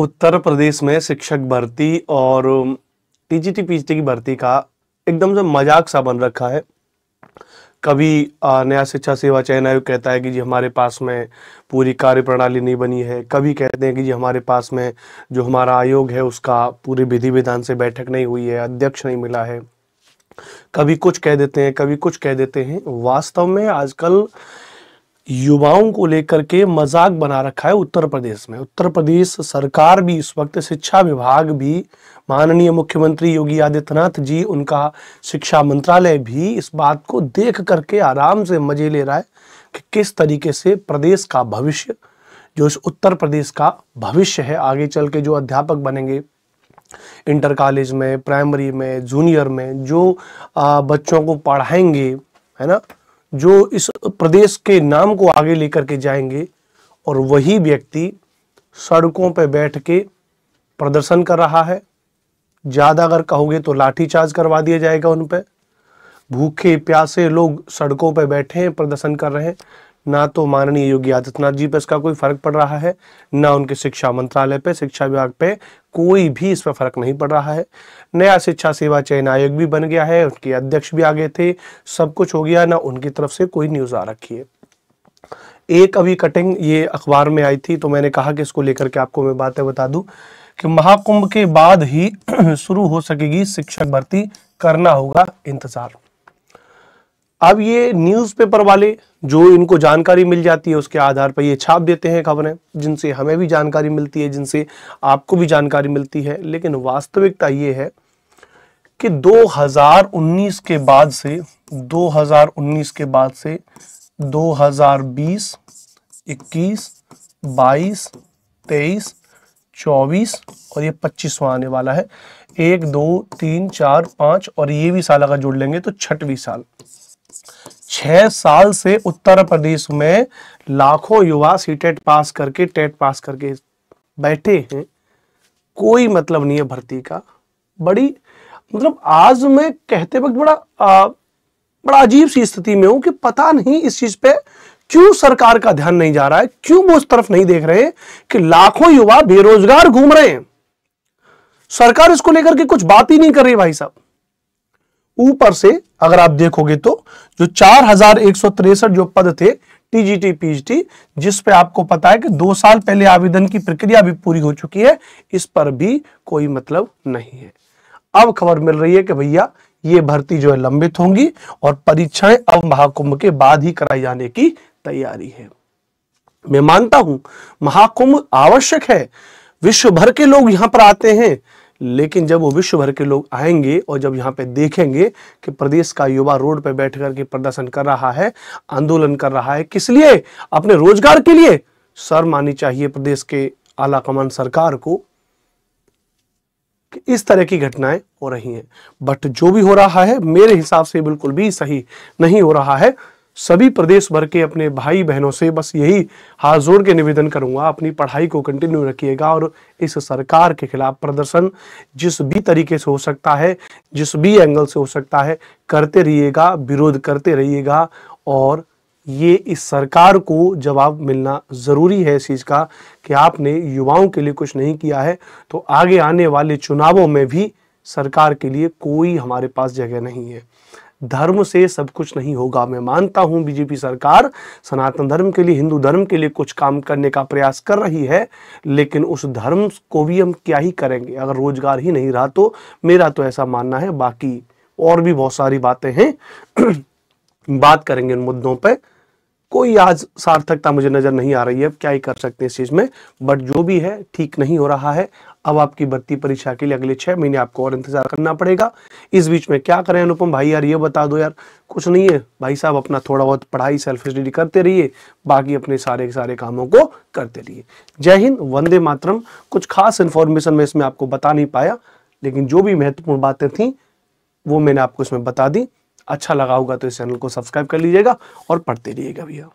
उत्तर प्रदेश में शिक्षक भर्ती और टीजीटी पीजीटी की भर्ती का एकदम से मजाक सा बन रखा है कभी नया शिक्षा सेवा चयन आयोग कहता है कि जी हमारे पास में पूरी कार्य प्रणाली नहीं बनी है कभी कहते हैं कि जी हमारे पास में जो हमारा आयोग है उसका पूरी विधि विधान से बैठक नहीं हुई है अध्यक्ष नहीं मिला है कभी कुछ कह देते हैं कभी कुछ कह देते हैं वास्तव में आजकल युवाओं को लेकर के मजाक बना रखा है उत्तर प्रदेश में उत्तर प्रदेश सरकार भी इस वक्त शिक्षा विभाग भी माननीय मुख्यमंत्री योगी आदित्यनाथ जी उनका शिक्षा मंत्रालय भी इस बात को देख करके आराम से मजे ले रहा है कि किस तरीके से प्रदेश का भविष्य जो इस उत्तर प्रदेश का भविष्य है आगे चल के जो अध्यापक बनेंगे इंटर कॉलेज में प्राइमरी में जूनियर में जो बच्चों को पढ़ाएंगे है ना जो इस प्रदेश के नाम को आगे लेकर के जाएंगे और वही व्यक्ति सड़कों पर बैठ के प्रदर्शन कर रहा है ज़्यादा अगर कहोगे तो लाठीचार्ज करवा दिया जाएगा उन पर भूखे प्यासे लोग सड़कों पर बैठे हैं प्रदर्शन कर रहे हैं ना तो माननीय योगी आदित्यनाथ जी पर इसका कोई फर्क पड़ रहा है ना उनके शिक्षा मंत्रालय पे शिक्षा विभाग पे कोई भी इस पर फर्क नहीं पड़ रहा है नया शिक्षा सेवा चयन आयोग भी बन गया है उनके अध्यक्ष भी आ गए थे सब कुछ हो गया ना उनकी तरफ से कोई न्यूज आ रखी है एक अभी कटिंग ये अखबार में आई थी तो मैंने कहा कि इसको लेकर के आपको मैं बातें बता दू कि महाकुंभ के बाद ही शुरू हो सकेगी शिक्षक भर्ती करना होगा इंतजार अब ये न्यूज़पेपर वाले जो इनको जानकारी मिल जाती है उसके आधार पर ये छाप देते हैं खबरें जिनसे हमें भी जानकारी मिलती है जिनसे आपको भी जानकारी मिलती है लेकिन वास्तविकता ये है कि 2019 के बाद से 2019 के बाद से 2020, 21, 22, 23, 24 और ये 25वां आने वाला है एक दो तीन चार पाँच और ये भी साल अगर जोड़ लेंगे तो छठवीं साल छह साल से उत्तर प्रदेश में लाखों युवा सीटेट e पास करके टेट e पास करके बैठे हैं कोई मतलब नहीं है भर्ती का बड़ी मतलब आज मैं कहते वक्त बड़ा आ, बड़ा अजीब सी स्थिति में हूं कि पता नहीं इस चीज पे क्यों सरकार का ध्यान नहीं जा रहा है क्यों वो उस तरफ नहीं देख रहे कि लाखों युवा बेरोजगार घूम रहे हैं सरकार इसको लेकर के कुछ बात ही नहीं कर रही भाई साहब ऊपर से अगर आप देखोगे तो जो चार हजार एक सौ तिरसठ जो पद थे टीजीटी पीजीटी जिस पे आपको पता है कि दो साल पहले आवेदन की प्रक्रिया भी पूरी हो चुकी है इस पर भी कोई मतलब नहीं है अब खबर मिल रही है कि भैया ये भर्ती जो है लंबित होंगी और परीक्षाएं अब महाकुंभ के बाद ही कराई जाने की तैयारी है मैं मानता हूं महाकुंभ आवश्यक है विश्व भर के लोग यहां पर आते हैं लेकिन जब वो विश्व भर के लोग आएंगे और जब यहाँ पे देखेंगे कि प्रदेश का युवा रोड पे बैठ कर के प्रदर्शन कर रहा है आंदोलन कर रहा है किस लिए अपने रोजगार के लिए सर मानी चाहिए प्रदेश के आला कमान सरकार को कि इस तरह की घटनाएं हो रही हैं बट जो भी हो रहा है मेरे हिसाब से बिल्कुल भी सही नहीं हो रहा है सभी प्रदेश भर के अपने भाई बहनों से बस यही हाथ जोड़ के निवेदन करूंगा अपनी पढ़ाई को कंटिन्यू रखिएगा और इस सरकार के खिलाफ प्रदर्शन जिस भी तरीके से हो सकता है जिस भी एंगल से हो सकता है करते रहिएगा विरोध करते रहिएगा और ये इस सरकार को जवाब मिलना ज़रूरी है इस चीज़ का कि आपने युवाओं के लिए कुछ नहीं किया है तो आगे आने वाले चुनावों में भी सरकार के लिए कोई हमारे पास जगह नहीं है धर्म से सब कुछ नहीं होगा मैं मानता हूं बीजेपी सरकार सनातन धर्म के लिए हिंदू धर्म के लिए कुछ काम करने का प्रयास कर रही है लेकिन उस धर्म को भी हम क्या ही करेंगे अगर रोजगार ही नहीं रहा तो मेरा तो ऐसा मानना है बाकी और भी बहुत सारी बातें हैं बात करेंगे उन मुद्दों पर कोई आज सार्थकता मुझे नज़र नहीं आ रही है क्या ही कर सकते हैं इस चीज़ में बट जो भी है ठीक नहीं हो रहा है अब आपकी भर्ती परीक्षा के लिए अगले छह महीने आपको और इंतजार करना पड़ेगा इस बीच में क्या करें अनुपम भाई यार ये बता दो यार कुछ नहीं है भाई साहब अपना थोड़ा बहुत पढ़ाई सेल्फ स्टडी करते रहिए बाकी अपने सारे के सारे कामों को करते रहिए जय हिंद वंदे मातरम कुछ खास इन्फॉर्मेशन मैं इसमें आपको बता नहीं पाया लेकिन जो भी महत्वपूर्ण बातें थी वो मैंने आपको इसमें बता दी अच्छा लगा होगा तो इस चैनल को सब्सक्राइब कर लीजिएगा और पढ़ते रहिएगा भैया